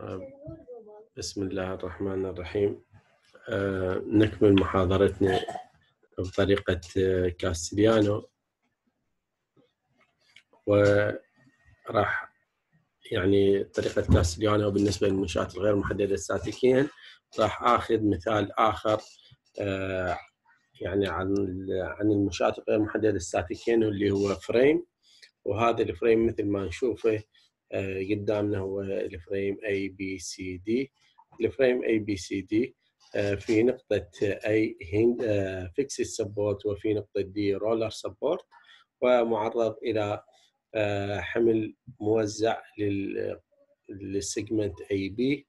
آه، بسم الله الرحمن الرحيم آه، نكمل محاضرتنا بطريقة آه، كاستبيانو وراح يعني طريقة كاستبيانو بالنسبة للمنشآت الغير محددة استاتيكيا راح آخذ مثال آخر يعني عن عن المنشآت الغير محددة استاتيكيا اللي هو فريم وهذا الفريم مثل ما نشوفه آه، قدامنا هو الفريم A B C D الفريم A B C D آه، في نقطة A هند فيكس آه، سبورت وفي نقطة D رولر سبورت ومعرض إلى حمل موزع للسيجمنت اي بي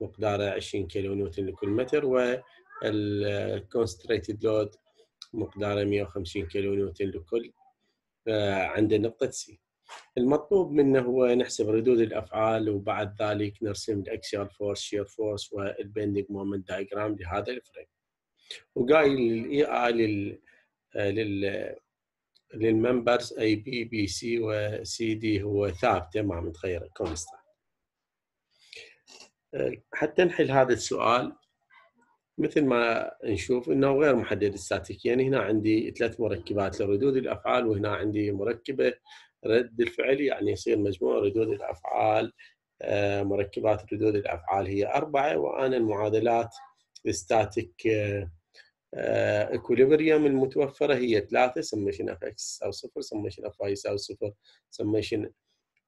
مقداره 20 كيلو نيوتن لكل متر والكونستريتد لود مقداره 150 كيلو نيوتن لكل عند نقطة سي المطلوب منا هو نحسب ردود الافعال وبعد ذلك نرسم الاكسيال فورس شير فورس والبندنج مومنت دايجرام لهذا الفريم وقايل الاي اي آه، لل لل للممبرز اي بي بي سي وسي دي هو ثابته ما متغيره آه، كونستانت حتى نحل هذا السؤال مثل ما نشوف انه غير محدد استاتيكيا يعني هنا عندي ثلاث مركبات لردود الافعال وهنا عندي مركبه رد الفعل يعني يصير مجموع ردود الافعال آه، مركبات ردود الافعال هي اربعه وانا المعادلات الستاتيك اكوليبريم آه، المتوفره هي ثلاثه سميشن اف اكس او صفر سميشن اف واي يساوي صفر سميشن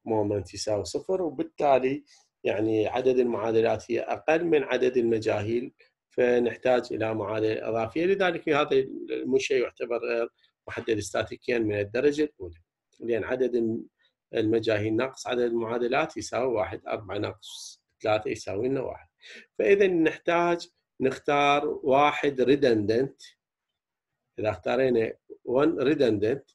مومنت يساوي صفر وبالتالي يعني عدد المعادلات هي اقل من عدد المجاهيل فنحتاج الى معادله اضافيه لذلك في هذا المشي يعتبر غير محدد استاتيكيا من الدرجه الاولى. لأن عدد المجاهيل ناقص عدد المعادلات يساوي واحد أربعة ناقص ثلاثة يساوي لنا واحد فإذا نحتاج نختار واحد ريدندنت إذا اختارينا 1 ريدندنت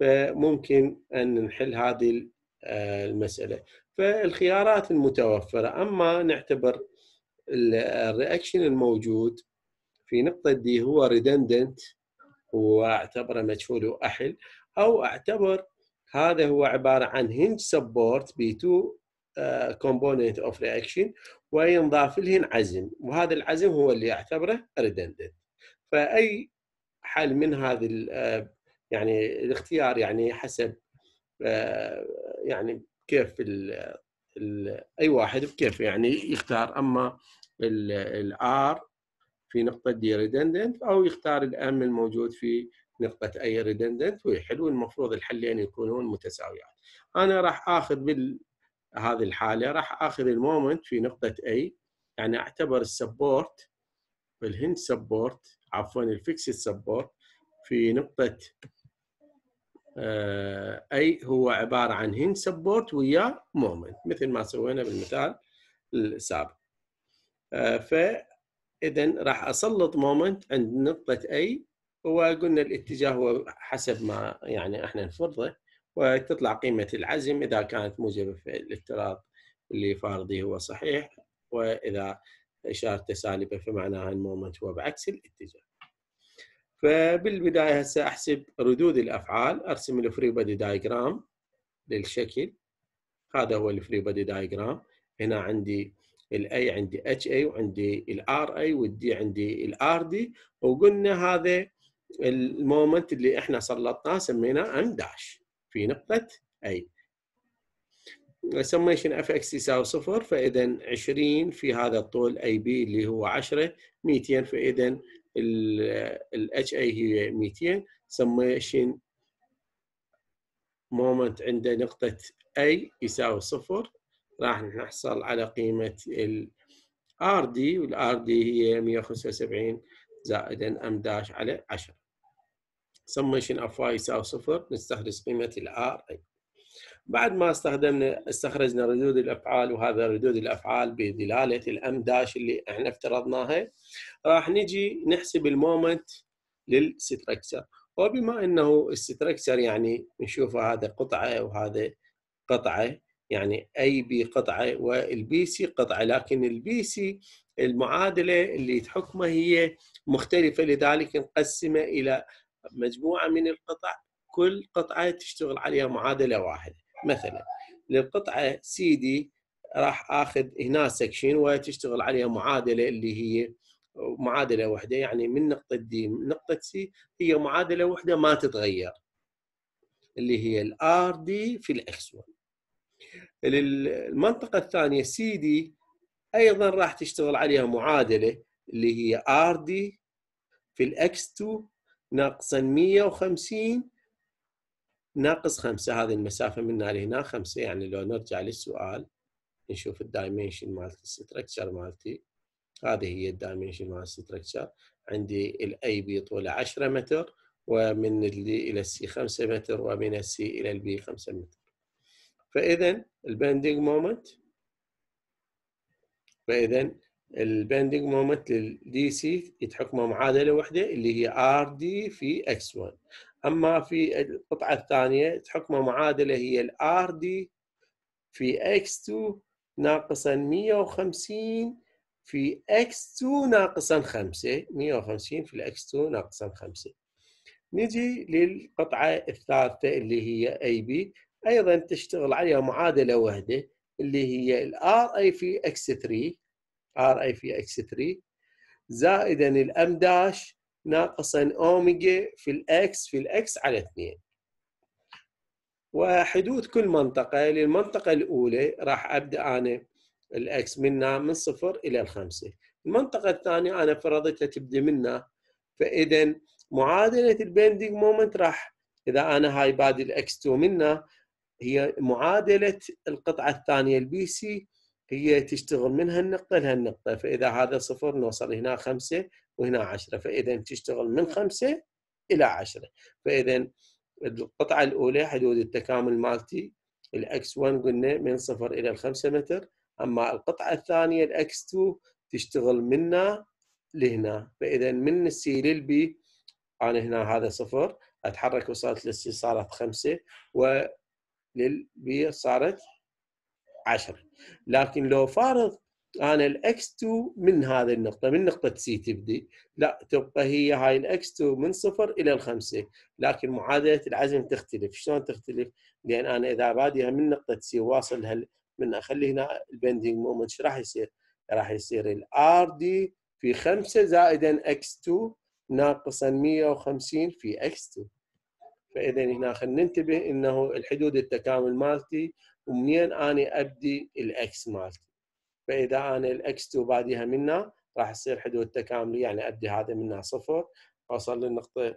فممكن أن نحل هذه آه، المسألة فالخيارات المتوفرة أما نعتبر الرياكشن الموجود في نقطة دي هو ريدندنت واعتبره مجهول وأحل أو أعتبر هذا هو عباره عن هنج سبورت بي 2 كومبوننت اوف رياكشن وينضاف لهن عزم وهذا العزم هو اللي اعتبره ريدندنت فاي حل من هذه آه، يعني الاختيار يعني حسب آه، يعني كيف الـ الـ اي واحد كيف يعني يختار اما الار في نقطه دي ريدندنت او يختار الام الموجود في نقطة أي ريدندنت ويحلو المفروض الحلين يكونون متساويات أنا راح آخذ بال هذه الحالة راح آخذ المومنت في نقطة أي يعني أعتبر السبورت الهند سبورت عفوا الفيكس سبورت في نقطة أي آه، هو عبارة عن هند سبورت ويا مومنت مثل ما سوينا بالمثال السابق آه، فإذا راح أسلط مومنت عند نقطة أي وقلنا الاتجاه هو حسب ما يعني احنا نفرضه وتطلع قيمة العزم إذا كانت موجبة في الافتراض اللي فارضي هو صحيح وإذا إشارته سالبة فمعناها المومنت هو بعكس الاتجاه فبالبداية هسه أحسب ردود الأفعال أرسم الفري بادي دايجرام للشكل هذا هو الفري بادي دايجرام هنا عندي الاي عندي اتش اي وعندي الار اي والدي عندي الار دي وقلنا هذا المومنت اللي احنا سلطناه سميناه ام داش في نقطه اي سميشن اف اكس يساوي صفر فاذا 20 في هذا الطول اي بي اللي هو 10 200 فاذا الاتش اي هي 200 سميشن مومنت عند نقطه اي يساوي صفر راح نحصل على قيمه ال ار دي والار دي هي 175 زائدا ام داش على 10 summation of y يساوي صفر نستخرج قيمة ال r بعد ما استخدمنا استخرجنا ردود الافعال وهذا ردود الافعال بدلاله الام داش اللي احنا افترضناها راح نجي نحسب المومنت للستركتشر وبما انه الستركتشر يعني نشوفه هذا قطعه وهذا قطعه يعني اي بي قطعه والبي سي قطعه لكن البي سي المعادله اللي تحكمها هي مختلفه لذلك نقسمه الى مجموعه من القطع كل قطعه تشتغل عليها معادله واحده مثلا للقطعه سي دي راح اخذ هنا سكشن وتشتغل عليها معادله اللي هي معادله واحده يعني من نقطه دي نقطه سي هي معادله واحده ما تتغير اللي هي الار دي في الاكس 1 للمنطقه الثانيه سي دي ايضا راح تشتغل عليها معادله اللي هي ار دي في الاكس 2 ناقصا 150 ناقص 5 هذه المسافة من هنا لهنا 5 يعني لو نرجع للسؤال نشوف الدايمنشن مالت الستركتشر مالتي هذه هي الدايمنشن مال الستركتشر عندي الاي بي طوله 10 متر ومن اللي الى السي 5 متر ومن السي الى البي 5 متر فاذا البندنج مومنت فاذا البندنج مومنت للدي سي يتحكموا معادله واحده اللي هي ار دي في اكس 1 اما في القطعه الثانيه تحكمه معادله هي الار دي في اكس 2 ناقصا 150 في اكس 2 ناقصا 5 150 في الاكس 2 ناقصا 5 نجي للقطعه الثالثه اللي هي اي بي ايضا تشتغل عليها معادله واحده اللي هي الار اي في اكس 3 ار اي في اكس 3 زائدا الام داش ناقصا اوميجا في الاكس في الاكس على 2 وحدود كل منطقه للمنطقه الاولى راح ابدا انا الاكس منها من صفر الى الخمسه المنطقه الثانيه انا فرضتها تبدا منها فاذا معادله البندنج مومنت راح اذا انا هاي بادي الاكس 2 منها هي معادله القطعه الثانيه البي سي هي تشتغل من هالنقطة لهالنقطة فإذا هذا صفر نوصل هنا خمسة وهنا عشرة فإذا تشتغل من نعم. خمسة إلى عشرة فإذا القطعة الأولى حدود التكامل مالتي الأكس 1 قلنا من صفر إلى الخمسة متر أما القطعة الثانية الأكس 2 تشتغل منا لهنا فإذا من السي للبي أنا هنا هذا صفر أتحرك وصلت للسي صارت خمسة وللبي صارت عشرة لكن لو فارض انا الاكس 2 من هذه النقطه من نقطه سي تبدي لا تبقى هي هاي الاكس 2 من صفر الى الخمسه لكن معادله العزم تختلف شلون تختلف؟ لان انا اذا باديها من نقطه سي واصل هل من اخلي هنا البندنج مومنت شو راح يصير؟ راح يصير الار دي في 5 زائدا اكس 2 ناقصا 150 في اكس 2 فاذا هنا خلينا ننتبه انه الحدود التكامل مالتي ومنين أنا أبدي الإكس مالتي فإذا أنا الإكس تو باديها منه راح تصير حدود تكاملية يعني أبدي هذا منها صفر أوصل للنقطة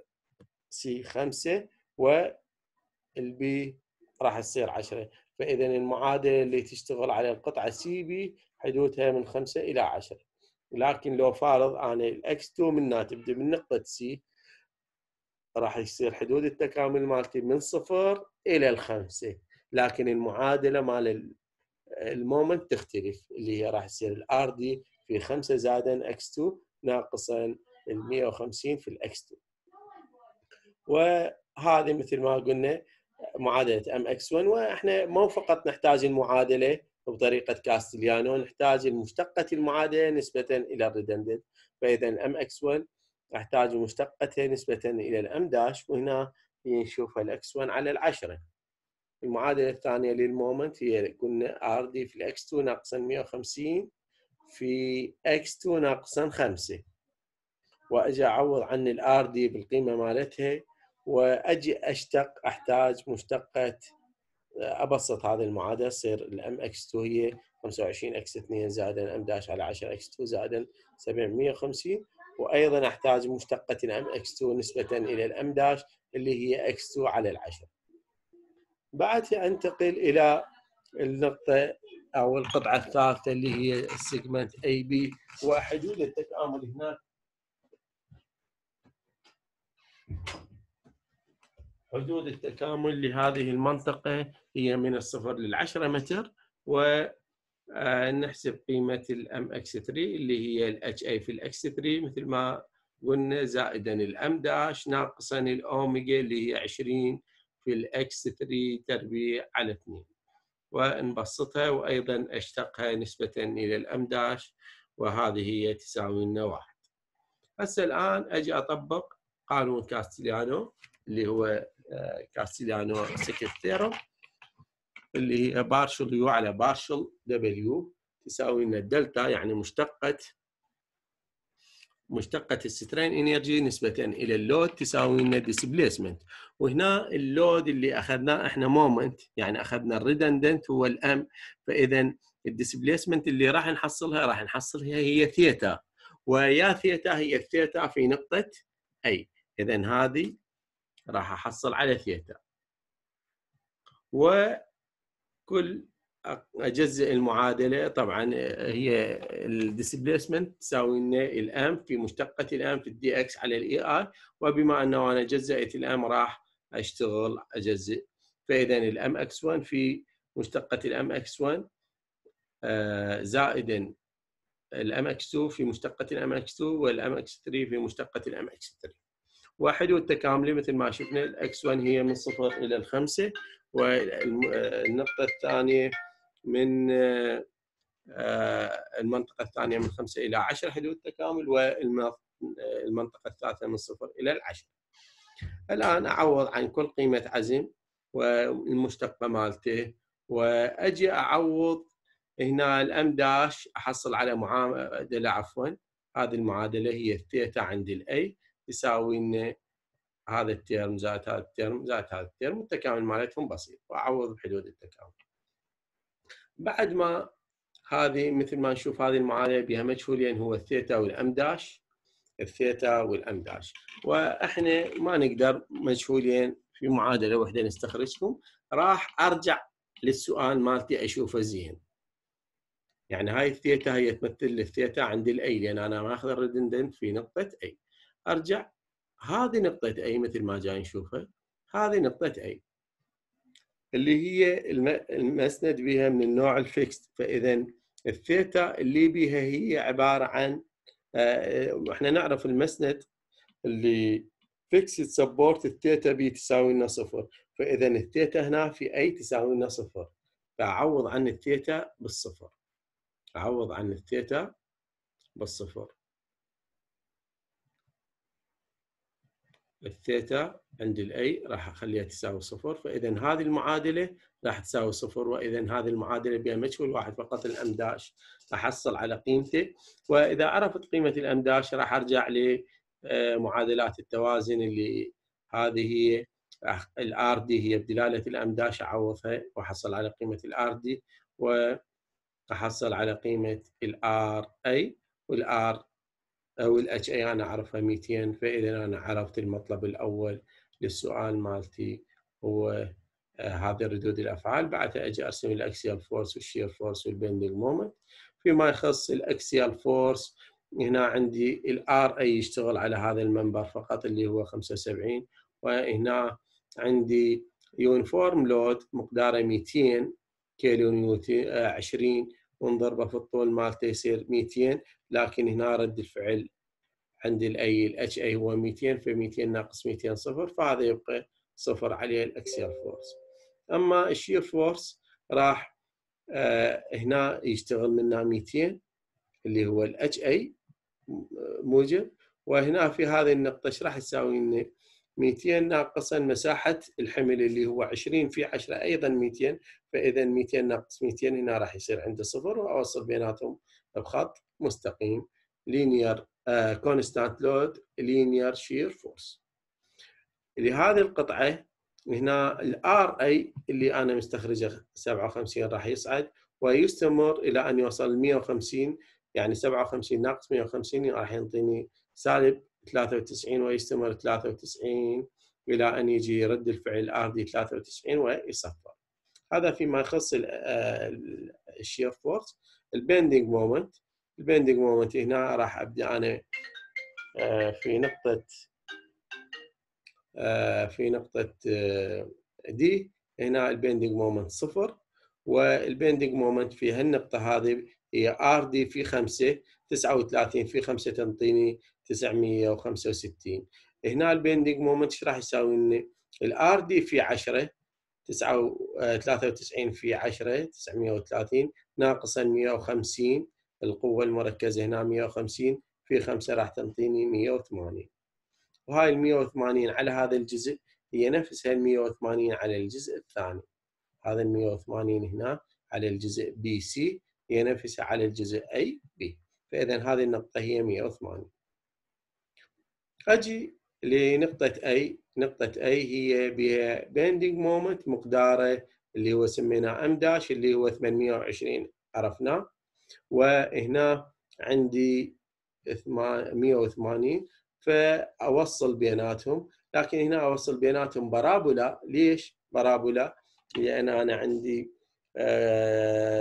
سي خمسة والبي راح تصير عشرة فإذا المعادلة اللي تشتغل على القطعة سي بي حدودها من خمسة إلى عشرة لكن لو فارض أنا الإكس تو منها تبدي من نقطة سي راح يصير حدود التكامل مالتي من صفر إلى الخمسة لكن المعادله مال المومنت تختلف اللي هي راح تصير الار دي في 5 زائد اكس 2 ناقصا ال 150 في الاكس 2 وهذه مثل ما قلنا معادله ام اكس 1 واحنا مو فقط نحتاج المعادله بطريقه كاستليانو نحتاج المشتقه المعادله نسبه الى الريدندنت فاذا ام اكس 1 احتاج مشتقته نسبه الى الام داش وهنا نشوف الاكس 1 على العشره المعادلة الثانية للمومنت هي قلنا ار دي في الاكس 2 ناقصا 150 في اكس 2 ناقصا 5 واجي اعوض عن الار دي بالقيمة مالتها واجي اشتق احتاج مشتقة ابسط هذه المعادلة تصير الام اكس 2 هي 25 اكس 2 زائد ام داش على 10 اكس 2 زائد 750 وايضا احتاج مشتقة الام اكس 2 نسبة الى الام داش اللي هي اكس 2 على العشرة بعدها انتقل الى النقطه او القطعه الثالثه اللي هي السيجمنت اي بي وحدود التكامل هناك حدود التكامل لهذه المنطقه هي من الصفر للعشرة متر و نحسب قيمة الام اكس 3 اللي هي الاتش اي في الاكس 3 مثل ما قلنا زائدا الام داش ناقصا الاوميجا اللي هي 20 في الاكس 3 تربيع على 2 ونبسطها وايضا اشتقها نسبه الى الام داش وهذه هي تساوي لنا 1 هسه الان اجي اطبق قانون كاستيليانو اللي هو آه، كاستيليانو سكت ثيرم اللي هي بارشل يو على بارشل دبليو تساوي لنا الدلتا يعني مشتقة مشتقة السترين انرجي نسبة إلى اللود تساوي لنا ديسبليسمنت وهنا اللود اللي أخذناه احنا مومنت يعني أخذنا الريدندنت هو الأم فإذا الديسبليسمنت اللي راح نحصلها راح نحصلها هي ثيتا ويا ثيتا هي الثيتا في نقطة أي إذا هذه راح أحصل على ثيتا وكل اجزئ المعادله طبعا آه، هي الديسبليسمنت تساوي لنا الام في مشتقه الام في الدي اكس على الاي اي وبما انه انا جزئت الام راح اشتغل اجزئ فاذا الام اكس 1 في مشتقه الام اكس 1 زائدا الام اكس 2 في مشتقه الام اكس 2 والام اكس 3 في مشتقه الام اكس 3 واحد التكاملية مثل ما شفنا الاكس 1 هي من صفر الى الخمسه والنقطه الثانيه من آه، المنطقة الثانية من 5 إلى 10 حدود تكامل والمنطقة آه، الثالثة من 0 إلى العشر الآن أعوض عن كل قيمة عزم والمشتقة مالته وأجي أعوض هنا الام داش احصل على معادله عفوا هذه المعادله هي الثيتا عند الاي تساوي لنا هذا الترم زائد هذا الترم زائد هذا الترم والتكامل مالتهم بسيط واعوض بحدود التكامل بعد ما هذه مثل ما نشوف هذه المعادله بها مجهولين هو الثيتا والام داش الثيتا والام داش واحنا ما نقدر مجهولين في معادله واحده نستخرجهم راح ارجع للسؤال مالتي اشوفه زين يعني هاي الثيتا هي تمثل الثيتا عند الاي لان انا ماخذ الريدندنت في نقطه اي ارجع هذه نقطه اي مثل ما جاي نشوفها هذه نقطه اي اللي هي المسند بها من النوع الفيكست فاذا الثيتا اللي بها هي عباره عن آه، احنا نعرف المسند اللي فيكسد سبورت الثيتا بي تساوي لنا صفر فاذا الثيتا هنا في اي تساوي لنا صفر فاعوض عن الثيتا بالصفر اعوض عن الثيتا بالصفر الثيتا عند الاي راح اخليها تساوي صفر فاذا هذه المعادله راح تساوي صفر واذا هذه المعادله بها مجهول واحد فقط الام داش احصل على قيمته واذا عرفت قيمه الام داش راح ارجع لمعادلات آه، التوازن اللي هذه هي الار دي هي بدلاله الام داش اعوضها واحصل على قيمه الار دي واحصل على قيمه الار اي والار والاتش اي انا اعرفها 200 فاذا انا عرفت المطلب الاول للسؤال مالتي هو آه، هذه ردود الافعال بعدها اجي ارسم الاكسيال فورس والشير فورس والبندنج مومنت فيما يخص الاكسيال فورس هنا عندي الار اي يشتغل على هذا المنبر فقط اللي هو 75 وهنا عندي يونيفورم لود مقداره 200 كيلو نيوتن 20 ونضربه في الطول مالته يصير 200 لكن هنا رد الفعل عند الاي الاتش اي هو 200 ف 200 ناقص 200 صفر فهذا يبقى صفر عليه الاكسيال فورس اما الشير فورس راح آه هنا يشتغل منا 200 اللي هو الاتش اي موجب وهنا في هذه النقطه ايش راح تساوي 200 ناقصا مساحه الحمل اللي هو 20 في 10 ايضا 200 فاذا 200 ناقص 200 هنا راح يصير عند صفر واوصل بيناتهم بخط مستقيم لينير كونستانت لود لينير شير فورس لهذه القطعه هنا الار اي اللي انا مستخرجه 57 راح يصعد ويستمر الى ان يوصل 150 يعني 57 ناقص 150 راح يعطيني سالب 93 ويستمر 93 إلى أن يجي رد الفعل دي 93 ويصفر هذا فيما يخص الشير فورس البندنج مومنت البندنج مومنت هنا راح أبدأ أنا آه، في نقطة آه، في نقطة دي آه، هنا البندنج مومنت صفر والبندنج مومنت في هالنقطة هذه هي ار دي في 5 39 في 5 تنطيني 965 هنا البيندنج مومنت ايش راح يساوي لنا؟ الار دي في 10 93 آه، في 10 930 ناقصا 150 القوة المركزة هنا 150 في 5 راح تنطيني 180 وهاي ال 180 على هذا الجزء هي نفسها ال 180 على الجزء الثاني هذا ال 180 هنا على الجزء بي سي هي نفسها على الجزء اي بي فاذا هذه النقطة هي 180 اجي لنقطه اي نقطه اي هي بها بيندنج مومنت مقداره اللي هو سميناه ام داش اللي هو 820 عرفناه وهنا عندي 180 فاوصل بيناتهم لكن هنا اوصل بيناتهم بارابولا ليش بارابولا لان انا عندي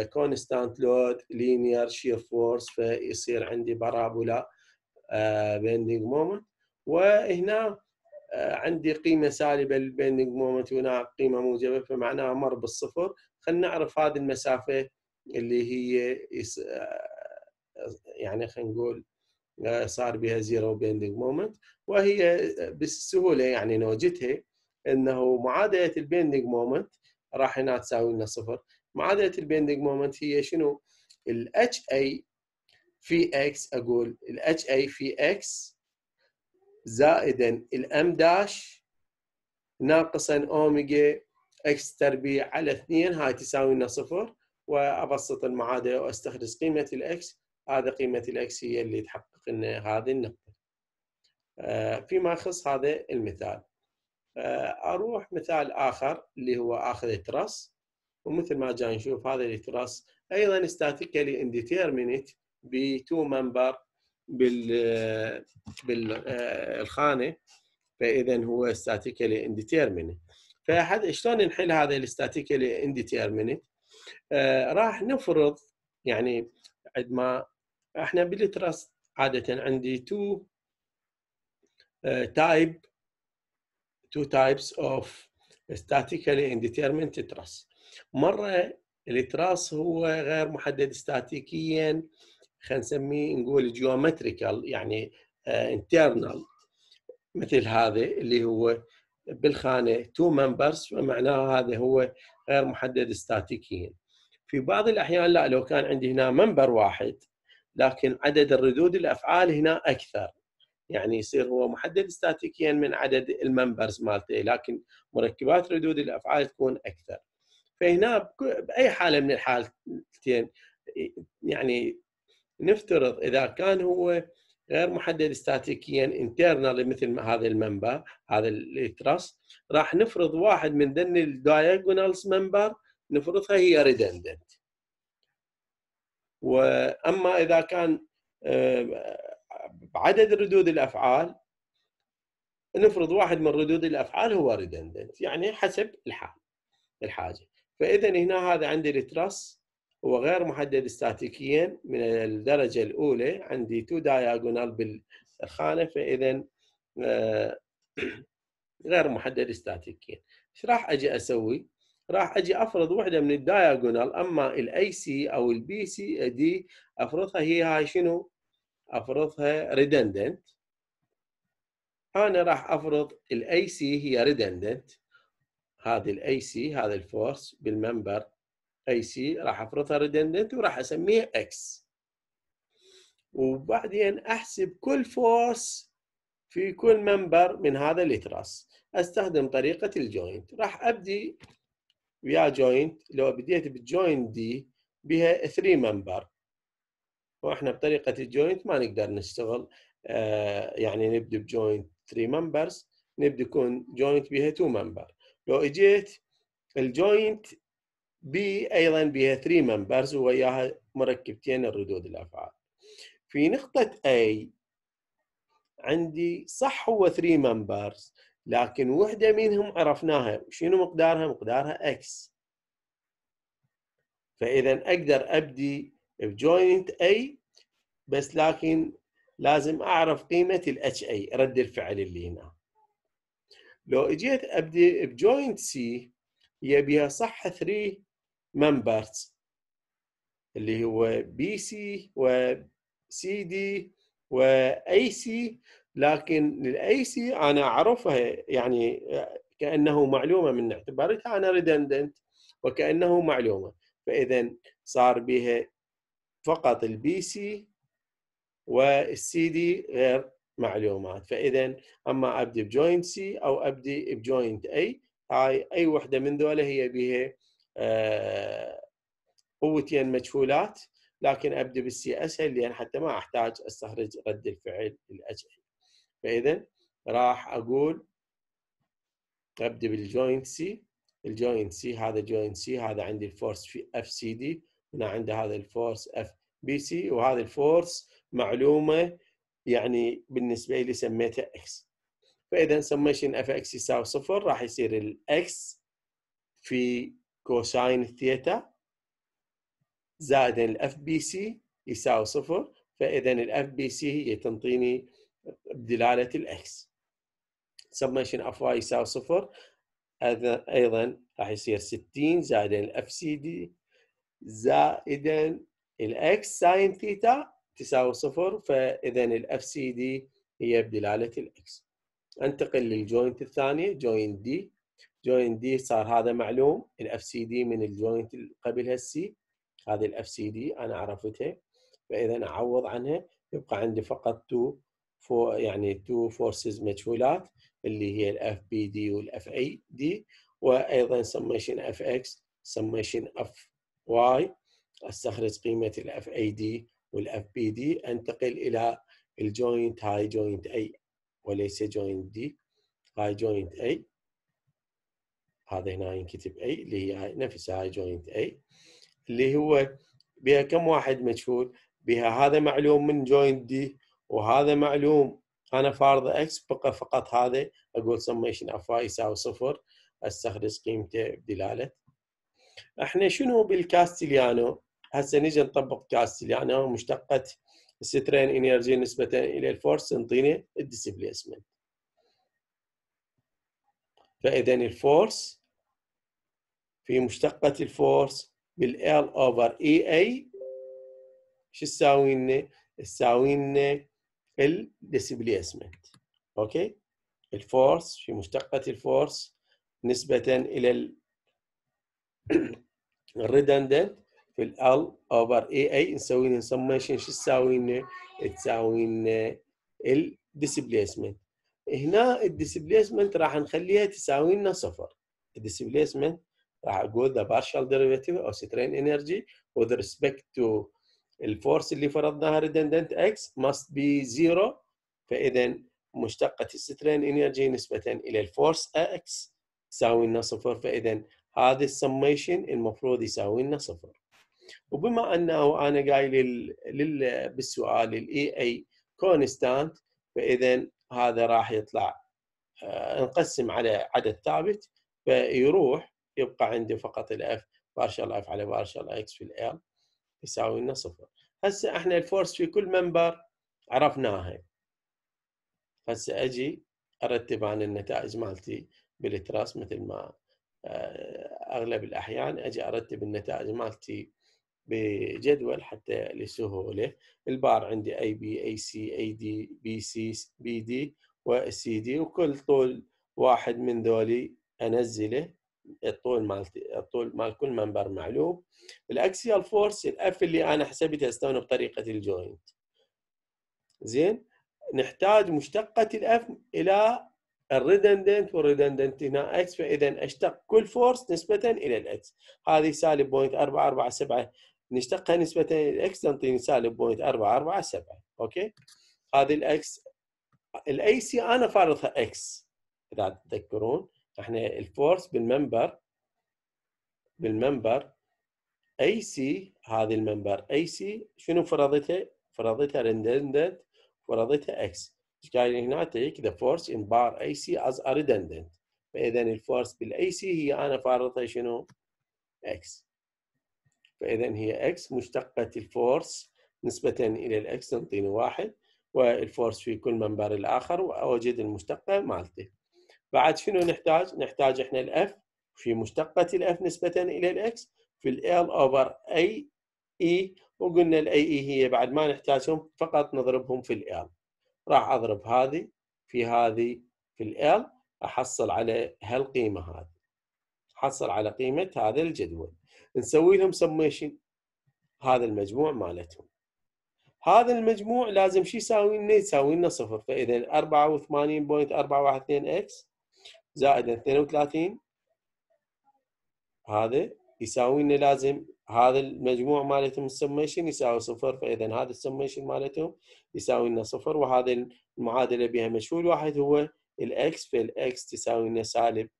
كونستانت لود لينير شير فورس فيصير عندي بارابولا بيندنج مومنت وهنا آه، عندي قيمه سالبه للبيندنج مومنت وهنا قيمه موجبه فمعناها مر بالصفر خلينا نعرف هذه المسافه اللي هي آه، يعني خلينا نقول آه، صار بها زيرو بيندنج مومنت وهي بالسهوله يعني نوجتها انه معادله البيندنج مومنت راح هنا تساوي لنا صفر معادله البيندنج مومنت هي شنو؟ الاتش اي في اكس اقول الاتش اي في اكس زائدا الام داش ناقصا اوميجا اكس تربيع على 2 هاي تساوي لنا صفر وابسط المعادله واستخلص قيمه الاكس هذا قيمه الاكس هي اللي تحقق لنا هذه النقطه. آه، فيما يخص هذا المثال. آه، اروح مثال اخر اللي هو اخذ التراس ومثل ما جاي نشوف هذا التراس ايضا statically indeterminate ب 2 member بال بالخانه آه، فاذا هو statically indeterminate فحد شلون نحل هذا الستاتيكلي انديتيرمينت آه، راح نفرض يعني عندما احنا بالترس عاده عندي تو تايب تو تايبس اوف statically indeterminate trust مره التراس هو غير محدد استاتيكيا خلينا نسميه نقول جيومتريكال يعني انترنال آه، مثل هذا اللي هو بالخانه تو ممبرز فمعناه هذا هو غير محدد ستاتيكيا في بعض الاحيان لا لو كان عندي هنا منبر واحد لكن عدد الردود الافعال هنا اكثر يعني يصير هو محدد استاتيكيا من عدد الممبرز مالته لكن مركبات ردود الافعال تكون اكثر فهنا باي حاله من الحالتين يعني نفترض اذا كان هو غير محدد استاتيكيا انترنال مثل هذا المنبر هذا الاترس راح نفرض واحد من ذن الدايجونالز منبر نفرضها هي ريدندنت واما اذا كان آه، عدد ردود الافعال نفرض واحد من ردود الافعال هو ريدندنت يعني حسب الحال الحاجه فاذا هنا هذا عندي الترس هو غير محدد استاتيكيا من الدرجه الاولى عندي تو داياجونال بالخانه فاذا آه، غير محدد استاتيكيا ايش راح اجي اسوي؟ راح اجي افرض وحده من الداياجونال اما الاي سي او البي سي دي افرضها هي هاي شنو؟ افرضها ريدندنت انا راح افرض الاي سي هي ريدندنت هذه الاي سي هذا الفورس بالمنبر اي سي راح افرضها ريدندنت وراح اسميها اكس وبعدين احسب كل فورس في كل منبر من هذا الاتراس استخدم طريقه الجوينت راح ابدي ويا جوينت لو بديت بالجوينت دي بها 3 منبر واحنا بطريقه الجوينت ما نقدر نشتغل آه، يعني نبدا بجوينت 3 منبرز نبدا يكون جوينت بها 2 منبر لو اجيت الجوينت أيضا بها 3 ممبرز وياها مركبتين الردود الأفعال في نقطة A عندي صح هو 3 ممبرز لكن وحدة منهم عرفناها شنو مقدارها؟ مقدارها X فإذا أقدر أبدي بجوينت A بس لكن لازم أعرف قيمة الاتش HA رد الفعل اللي هنا لو اجيت ابدي بجوينت سي هي بها صح 3 ممبرز اللي هو بي سي وسي دي واي سي لكن الاي سي انا اعرفها يعني كانه معلومه من اعتبارتها انا ريدندنت وكانه معلومه فاذا صار بها فقط البي سي والسي دي غير معلومات فاذا اما ابدي بجوينت سي او ابدي بجوينت اي هاي اي وحده من ذولا هي بها آه، قوتين مجهولات لكن ابدا بالسي اسهل لان حتى ما احتاج استخرج رد الفعل الاجعي فاذا راح اقول ابدا بالجوينت سي الجوينت سي هذا جوينت سي هذا عندي الفورس في اف سي دي هنا عندي هذا الفورس اف بي سي وهذا الفورس معلومه يعني بالنسبه لي سميتها اكس فاذا سميشن اف اكس يساوي صفر راح يصير الاكس في كوساين الثيتا زائد الاف بي سي يساوي صفر فاذا الاف بي سي هي تنطيني بدلاله الاكس سمشن اف واي يساوي صفر ايضا راح يصير 60 زائد الاف سي دي زائد الاكس ساين ثيتا تساوي صفر فاذا الاف سي دي هي بدلاله الاكس انتقل للجوينت الثانيه جوينت دي جوينت دي صار هذا معلوم الاف سي دي من الجوينت اللي قبلها السي هذه الاف سي دي انا عرفتها فاذا اعوض عنها يبقى عندي فقط تو فور يعني تو فورسز مجهولات اللي هي الاف بي دي والاف اي دي وايضا سميشن اف اكس سميشن اف واي استخرج قيمه الاف اي دي والاف بي دي انتقل الى الجوينت هاي جوينت اي وليس جوينت دي هاي جوينت اي هذا هنا ينكتب اي اللي هي نفسها هاي جوينت اي اللي هو بها كم واحد مجهول بها هذا معلوم من جوينت دي وهذا معلوم انا فارضه اكس بقى فقط هذا اقول سميشن اف واي يساوي صفر استخلص قيمته بدلاله احنا شنو بالكاستليانو هسه نجي نطبق كاستليانو مشتقه السترين انرجي نسبه الى الفورس تنطينا الديسبليسمنت فإذا الفورس في مشتقة الفورس بالال اوفر اي اي شو تساوي لنا؟ تساوي لنا الديسبليسمنت اوكي الفورس في مشتقة الفورس نسبة إلى redundant في ال L over اي نسوي لنا summation شو تساوي لنا؟ تساوي لنا displacement هنا الديسبليسمنت راح نخليها تساوي لنا صفر الديسبليسمنت راح اقول ذا بارشال ديريفيتيف او سترين انرجي وذ ريسبكت تو الفورس اللي فرضناها ريدندنت اكس ماست بي زيرو فاذا مشتقة السترين انرجي نسبة الى الفورس اكس تساوي لنا صفر فاذا هذا السميشن المفروض يساوي لنا صفر وبما انه انا قايل لل... بالسؤال الاي اي كونستانت فاذا هذا راح يطلع آه، نقسم على عدد ثابت فيروح يبقى عندي فقط الاف بارشال اف على بارشال اكس في ال يساوي لنا صفر هسه احنا الفورس في كل منبر عرفناها هسه اجي ارتب عن النتائج مالتي بالتراس مثل ما آه، اغلب الاحيان اجي ارتب النتائج مالتي بجدول حتى لسهولة البار عندي اي بي اي سي اي دي بي سي بي دي والسي دي وكل طول واحد من ذولي انزله الطول مال الطول مال كل منبر معلوم الاكسيال فورس الاف اللي انا حسبتها استونا بطريقه الجوينت زين نحتاج مشتقه الاف الى الريدندنت والريدندنت هنا اكس فاذا اشتق كل فورس نسبه الى الاكس هذه سالب 0.447 نشتقها اشتقها نسبتين الإكس تنطيني سالب بوينت 0.447 أوكي هذه الإكس الاي سي انا فارضها اكس اذا تتذكرون احنا الفورس بالمنبر بالمنبر اي سي هذه المنبر اي سي شنو فرضتها؟ فرضتها ريدندنت فرضتها اكس ايش قايل هنا تيك ذا فورس ان بار اي سي از ريدندنت فاذا الفورس بالاي سي هي انا فارضها شنو؟ اكس فإذا هي X مشتقة الفورس نسبة إلى الاكس تنطيني واحد والفورس في كل منبر الآخر وأوجد المشتقة مالته بعد شنو نحتاج؟ نحتاج إحنا الأف في مشتقة الأف نسبة إلى الأكس في L أوفر أي إي وقلنا الأي إي e هي بعد ما نحتاجهم فقط نضربهم في L راح أضرب هذه في هذه في L أحصل على هالقيمة هذه أحصل على قيمة هذا الجدول نسوي لهم سميشن هذا المجموع مالتهم هذا المجموع لازم شو يساوي لنا؟ يساوي لنا صفر فاذا 84.412 اكس زائد 32 هذا يساوي لنا لازم هذا المجموع مالتهم السميشن يساوي صفر فاذا هذا السميشن مالتهم يساوي لنا صفر وهذا المعادله بها مجهول واحد هو الاكس فالاكس تساوي لنا سالب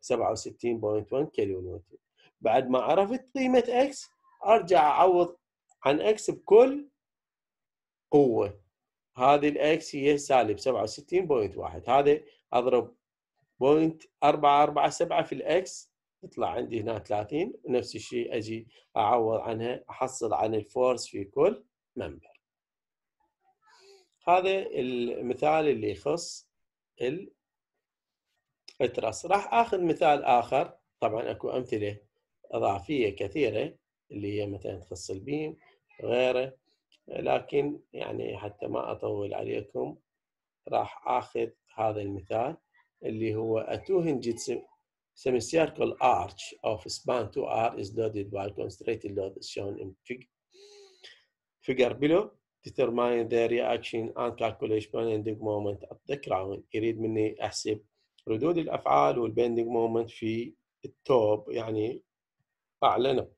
67.1 كيلو نيوتن بعد ما عرفت قيمة X ارجع اعوض عن X بكل قوة هذه X هي سالب 67.1 هذا اضرب 0.447 447 في X يطلع عندي هنا 30 نفس الشيء اجي اعوض عنها احصل عن الفورس في كل منبر هذا المثال اللي يخص الترس راح اخذ مثال اخر طبعا اكو امثله اضافيه كثيره اللي هي مثلا تخص البيم وغيره لكن يعني حتى ما اطول عليكم راح اخذ هذا المثال اللي هو a two-hinged semicircle arch of span 2R is loaded by concentrated load as shown in figure below. Determine the reaction and calculate bending moment at the crown. يريد مني احسب ردود الافعال والبندنج مومنت في التوب يعني أعلى نقطة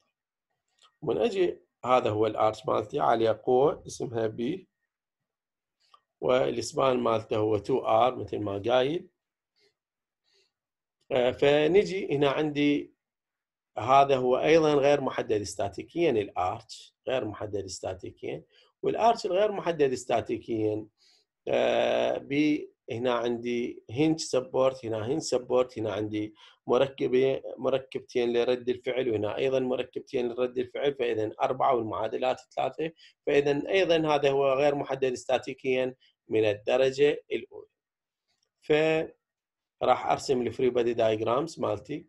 ومن أجي هذا هو الارت مالتي عالية قوة اسمها بي والاسبان مالته هو 2 r مثل ما قايل آه، فنجي هنا عندي هذا هو ايضا غير محدد استاتيكيا الارتش غير محدد استاتيكيا والارتش الغير محدد استاتيكيا آه، هنا عندي هنج سبورت هنا هنج سبورت هنا عندي مركبة مركبتين لرد الفعل وهنا أيضا مركبتين لرد الفعل فإذا أربعة والمعادلات ثلاثة فإذا أيضا هذا هو غير محدد استاتيكيا من الدرجة الأولى فراح أرسم الفري بادي دايجرامز مالتي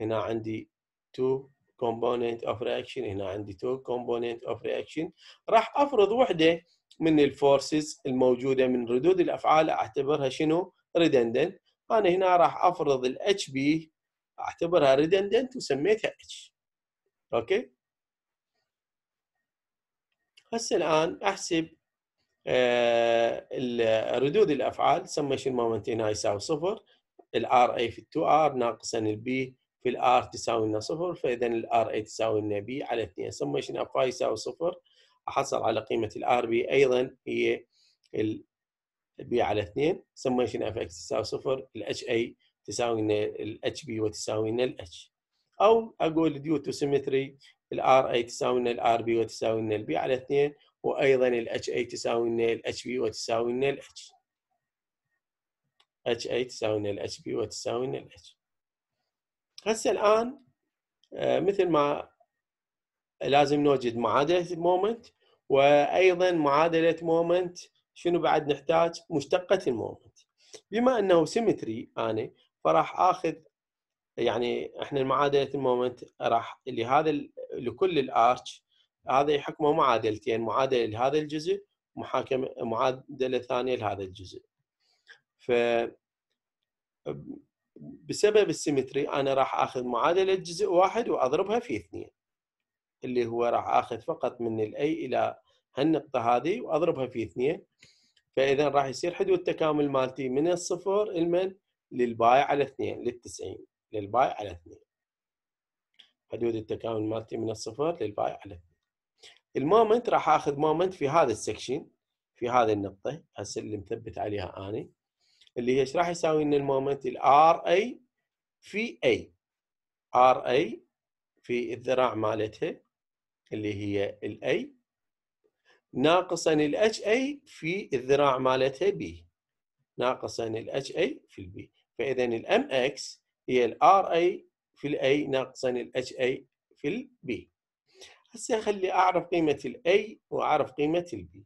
هنا عندي تو component of reaction هنا عندي two component of reaction راح أفرض وحدة من الفورسز الموجوده من ردود الافعال اعتبرها شنو؟ ريدندنت انا هنا راح افرض الاتش بي اعتبرها ريدندنت وسميتها اتش اوكي؟ هسه الان احسب آه ردود الافعال سمشن مومنت هنا يساوي صفر الار اي في 2 ار ناقصا البي في الار تساوي لنا صفر فاذا الار اي تساوي لنا بي على 2 سمشن اف اي يساوي صفر احصل على قيمه الار بي ايضا هي البي على 2 سميشن اف اكس تساوي صفر الاتش اي تساوي لنا الاتش بي وتساوي لنا الاتش او اقول ديو تو سيمتري الار اي تساوي لنا الار بي وتساوي لنا البي على 2 وايضا الاتش اي تساوي لنا الاتش بي وتساوي لنا الاتش اتش اي تساوي لنا الاتش بي وتساوي لنا الاتش هسه الان آه، مثل ما لازم نوجد معادله المومنت وايضا معادله مومنت شنو بعد نحتاج مشتقه المومنت بما انه سيمتري انا فراح اخذ يعني احنا معادله المومنت راح لهذا لكل الارش هذا يحكمه معادلتين معادله لهذا الجزء محاكمه معادله ثانيه لهذا الجزء ف بسبب السيمتري انا راح اخذ معادله جزء واحد واضربها في اثنين اللي هو راح اخذ فقط من الاي الى هالنقطه هذه واضربها في اثنين فاذا راح يصير حدود التكامل مالتي من الصفر المن للباي على اثنين للتسعين للباي على اثنين حدود التكامل مالتي من الصفر للباي على اثنين المومنت راح اخذ مومنت في هذا السكشن في هذه النقطه هسه اللي مثبت عليها اني اللي هي ايش راح يساوي لنا المومنت الار اي في اي ار اي في الذراع مالتها اللي هي الاي ناقصا الاتش اي في الذراع مالتها بي ناقصا الاتش اي في البي فاذا الام اكس هي الار اي في الاي ناقصا الاتش اي في البي هسه خلي اعرف قيمه الاي واعرف قيمه البي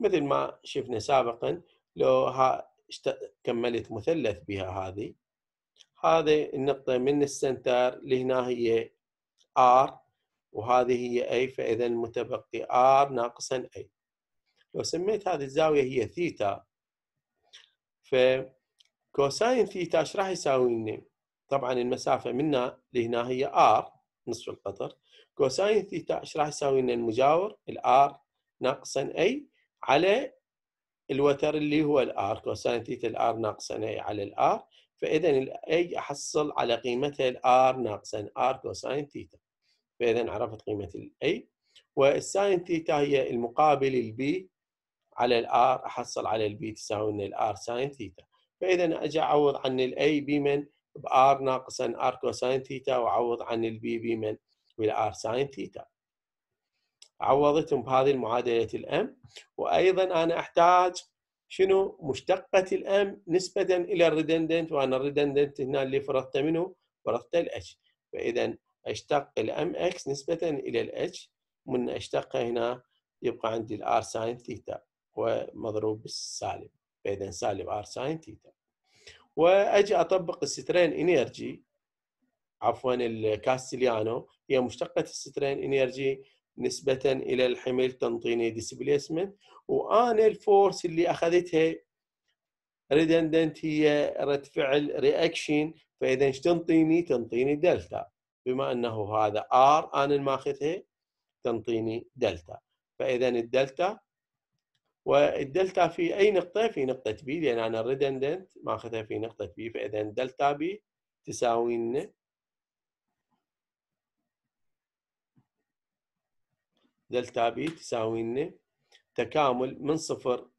مثل ما شفنا سابقا لو ها كملت مثلث بها هذه هذه النقطة من السنتر لهنا هي ار وهذه هي A فإذا المتبقي R ناقصا A لو سميت هذه الزاوية هي ثيتا فكوساين ثيتا ايش راح يساوي لنا؟ طبعا المسافة منا لهنا هي R نصف القطر كوساين ثيتا ايش راح يساوي لنا المجاور ال R ناقصا اي على الوتر اللي هو ال R كوساين ثيتا ال R ناقصا اي على ال R فاذا ال الاي احصل على قيمتها ال R ناقصا R كوساين ثيتا فإذا عرفت قيمة الأي والساين ثيتا هي المقابل البي على الآر أحصل على البي تساوي لنا الآر ساين ثيتا فإذا أجي أعوض عن الأي بمن بآر ناقصا آر كوساين ثيتا وأعوض عن البي بمن بالآر ساين ثيتا عوضتهم بهذه المعادلة الأم وأيضا أنا أحتاج شنو مشتقة الأم نسبة إلى الريدندنت وأنا الريدندنت هنا اللي فرضته منه فرضته الأش فإذا أشتق الام اكس نسبة إلى h من أشتقها هنا يبقى عندي r ساين ثيتا ومضروب بالسالب فإذا سالب ار ساين ثيتا وأجي أطبق السترين انرجي عفوا الكاستليانو هي مشتقة السترين انرجي نسبة إلى الحمل تنطيني ديسبليسمنت وأنا الفورس اللي أخذتها ريدندنت هي رد فعل رياكشن فإذا ايش تنطيني؟ تنطيني دلتا بما انه هذا ار انا ماخذها تنطيني دلتا فاذا الدلتا والدلتا في اي نقطه في نقطه بي لان انا ريدندنت ماخذها في نقطه بي فاذا دلتا بي تساوي لنا دلتا بي تساوي لنا تكامل من صفر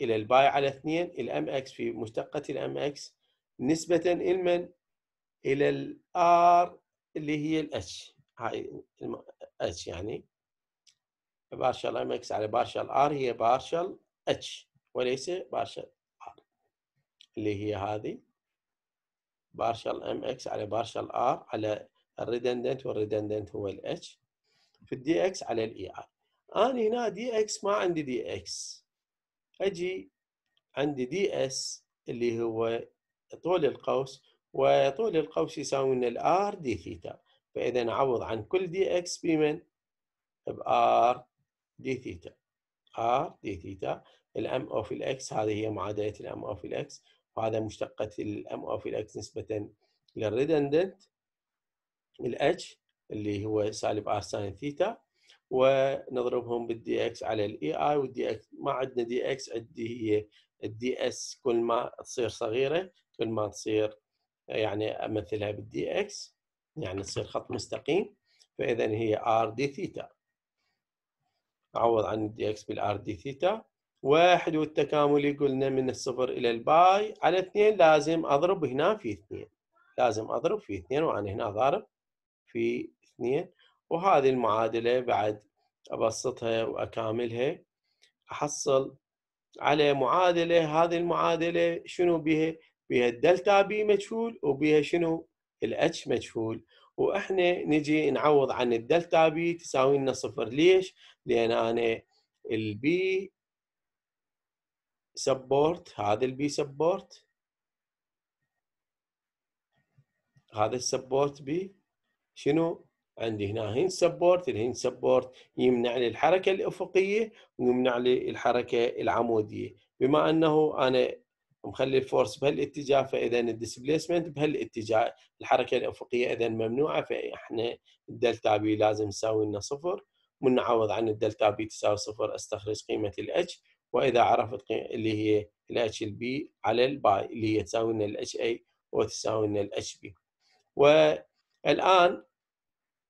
الى الباي على 2 الام اكس في مشتقه الام اكس نسبه لمن الى الار اللي هي الاتش هاي اتش يعني بارشال ام اكس على بارشال ار هي بارشال اتش وليس بارشال ار اللي هي هذه بارشال ام اكس على بارشال ار على الريدندنت والريدندنت هو الاتش في الدي اكس على الاي ار انا هنا دي اكس ما عندي دي اكس اجي عندي دي اس اللي هو طول القوس وطول القوس يساوي لنا الار دي ثيتا فاذا نعوض عن كل دي اكس بمن؟ بار دي ثيتا ار دي ثيتا الام اوف الاكس هذه هي معادله الام اوف الاكس وهذا مشتقه الام اوف الاكس نسبه للريدندنت الاتش اللي هو سالب ار ساين ثيتا ونضربهم بالدي اكس على الاي اي والدي اكس ما عندنا دي اكس عندي هي الدي اس كل ما تصير صغيره كل ما تصير يعني امثلها بالدي اكس يعني تصير خط مستقيم فاذا هي ار دي ثيتا اعوض عن الدي اكس بالار دي ثيتا واحد والتكاملي قلنا من الصفر الى الباي على اثنين لازم اضرب هنا في اثنين لازم اضرب في اثنين وانا هنا ضارب في اثنين وهذه المعادله بعد ابسطها واكاملها احصل على معادله هذه المعادله شنو بها بها الدلتا بي مجهول وبها شنو الاتش مجهول واحنا نجي نعوض عن الدلتا بي تساوي لنا صفر ليش؟ لان انا البي سبورت هذا البي سبورت هذا السبورت بي شنو عندي هنا هين سبورت الهين سبورت يمنع لي الحركه الافقيه ويمنع لي الحركه العموديه بما انه انا مخلي الفورس بهالاتجاه فاذا الديسبيسمنت بهالاتجاه الحركه الافقيه اذا ممنوعه فاحنا الدلتا بي لازم نساوي لنا صفر ونعوض عن الدلتا بي تساوي صفر استخرج قيمه الاتش واذا عرفت اللي هي الاتش البي على الباي اللي هي تساوي لنا الاتش اي وتساوي لنا الاتش بي والان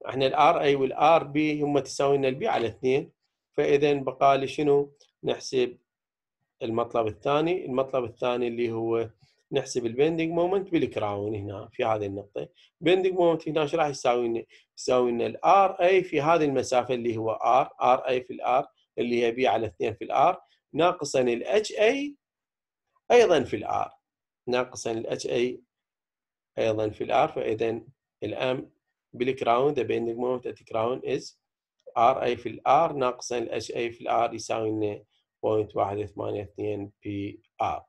احنا الار اي والار بي هم تساوي لنا البي على اثنين فاذا بقى لي شنو نحسب المطلب الثاني المطلب الثاني اللي هو نحسب البندنج مومنت بالكراون هنا في هذه النقطة بندنج مومنت هنا ايش راح يساوي لنا يساوي لنا الار اي في هذه المسافة اللي هو ار ار اي في الار اللي هي بي على 2 في الار ناقصا الاتش اي ايضا في الار ناقصا الاتش اي ايضا في الار فاذا الام بالكراون ذا بيندنج مومنت ات كراون از ار اي في الار ناقصا الاتش اي في الار يساوي لنا 0.182 بي ار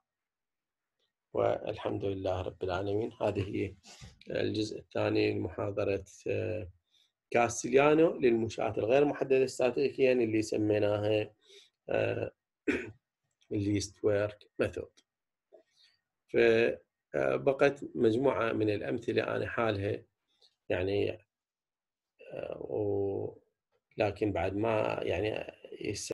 والحمد لله رب العالمين هذه هي الجزء الثاني لمحاضرة آه، كاستيليانو للمنشآت الغير محددة استراتيجيا اللي سميناها الليست ورك ميثود فبقت مجموعة من الأمثلة أنا حالها يعني آه، و لكن بعد ما يعني